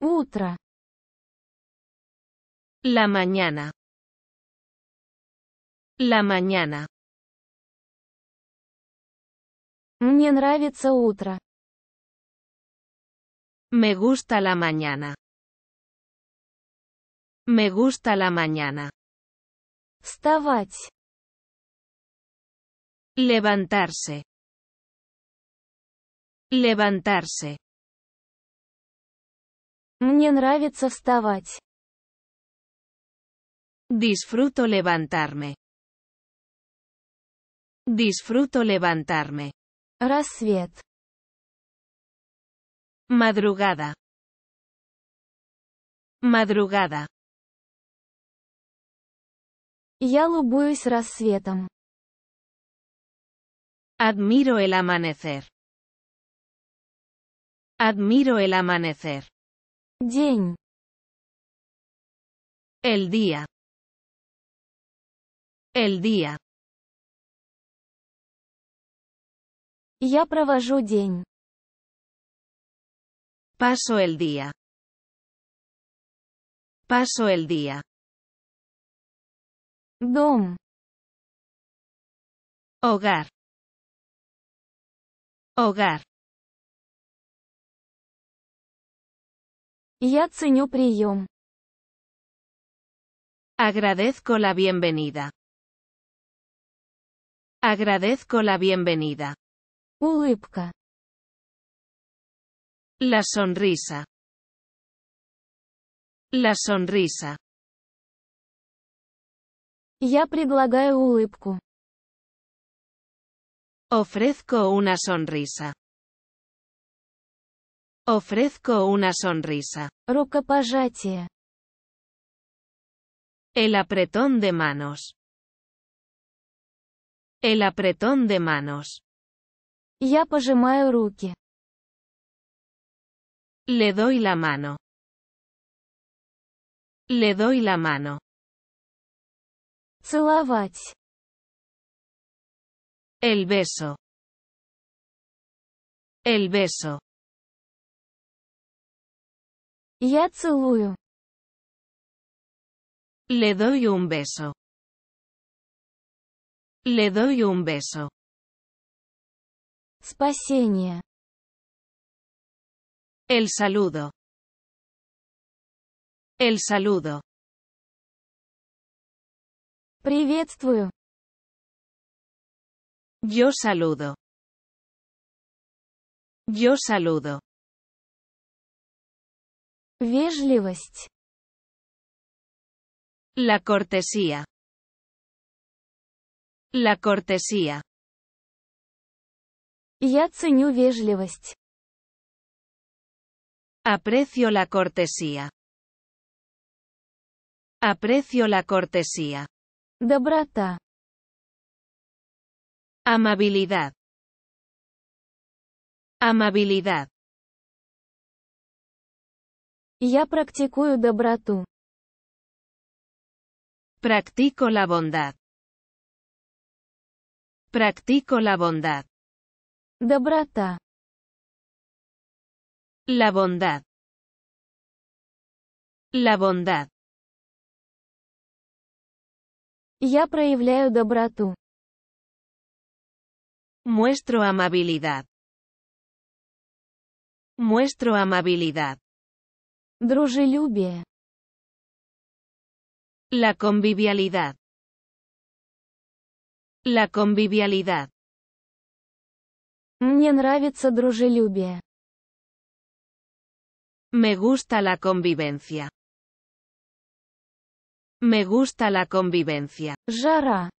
Utra, La mañana. La mañana. Мне нравится утро. Me gusta la mañana. Me gusta la mañana. Вставать. Levantarse. Levantarse. Мне нравится вставать. Disfruto levantarme. Disfruto levantarme. Рассвет. Madrugada. Madrugada. Я любуюсь рассветом. Admiro el amanecer. Admiro el amanecer. El día. El día. Я провожу día. Paso el día. Paso el día. Dom. Hogar. Hogar. Я ценю Agradezco la bienvenida. Agradezco la bienvenida. Улыбка. La sonrisa. La sonrisa. Я предлагаю улыбку. Ofrezco una sonrisa. Ofrezco una sonrisa. Рукопожатие. El apretón de manos. El apretón de manos. Я пожимаю руки. Le doy la mano. Le doy la mano. Целовать. El beso. El beso. Ya Le doy un beso. Le doy un beso. Спасение. El saludo. El saludo. Приветствую. Yo saludo. Yo saludo. Вежливость. La cortesía. La cortesía. Я ценю вежливость. Aprecio la cortesía. Aprecio la cortesía. Доброта. Amabilidad. Amabilidad. Ya Я de доброту. Practico la bondad. Practico la bondad. Доброта. La bondad. La bondad. Я de доброту. Muestro amabilidad. Muestro amabilidad. Дружелюбие. La convivialidad. La convivialidad. нравится дружелюбие. Me gusta la convivencia. Me gusta la convivencia. Jara.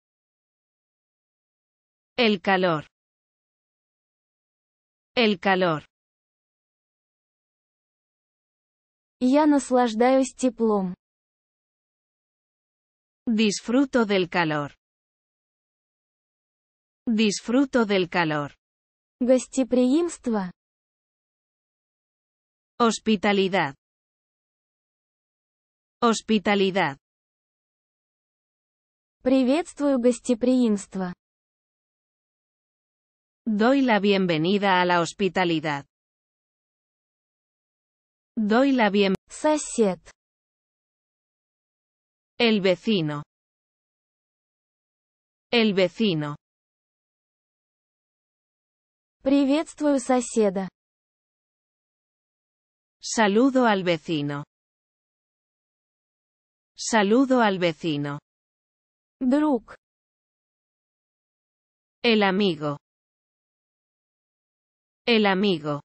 El calor. El calor. Я наслаждаюсь теплом. Disfruto del calor. Disfruto del calor. Гостеприимство. Hospitalidad. Hospitalidad. Приветствую гостеприимство. Doy la bienvenida a la hospitalidad. Doy la bien. El vecino. El vecino. Приветствую соседа. Saludo al vecino. Saludo al vecino. Друг. El amigo. El amigo.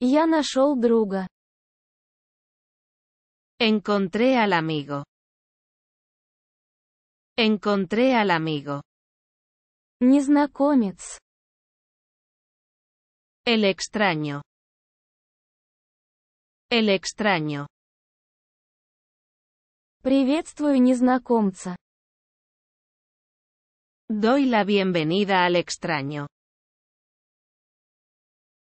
Я нашел Encontré al amigo. Encontré al amigo. Незнакомец. El extraño. El extraño. Приветствую незнакомца. Doy la bienvenida al extraño.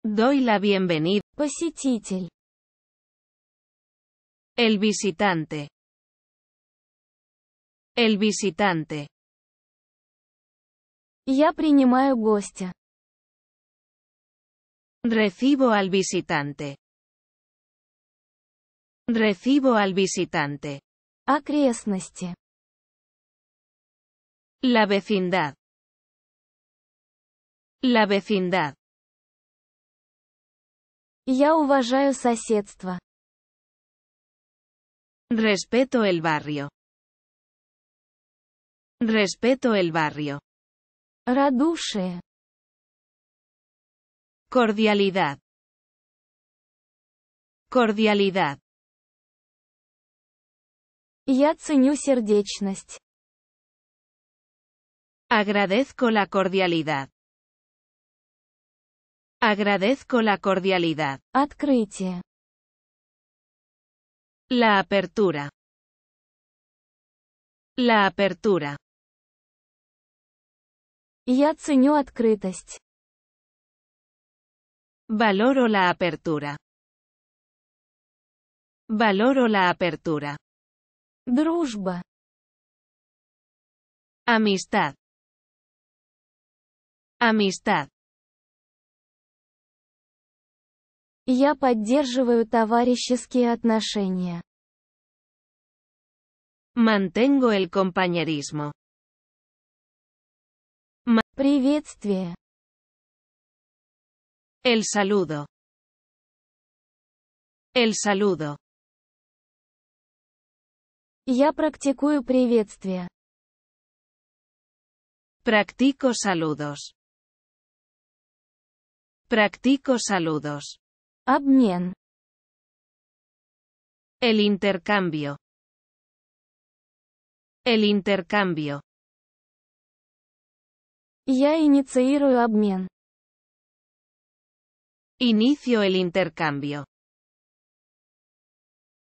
Doy la bienvenida. Pues Chichil. El visitante. El visitante. Ya принимаю гостя. Recibo al visitante. Recibo al visitante. Окрестности. La vecindad. La vecindad. Я уважаю соседство. Respeto el barrio. Respeto el barrio. Радушие. Cordialidad. Cordialidad. Я ценю Agradezco la cordialidad. Agradezco la cordialidad. La apertura. La apertura. Я ценю Valoro la apertura. Valoro la apertura. Дружба. Amistad. Amistad. Я поддерживаю товарищеские отношения. Mantengo el compañerismo. Приветствие. El saludo. El saludo. Я практикую приветствия. Practico saludos. Practico saludos. Обмен. El intercambio. El intercambio. Я инициирую обмен. Inicio el intercambio.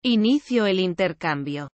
Inicio el intercambio.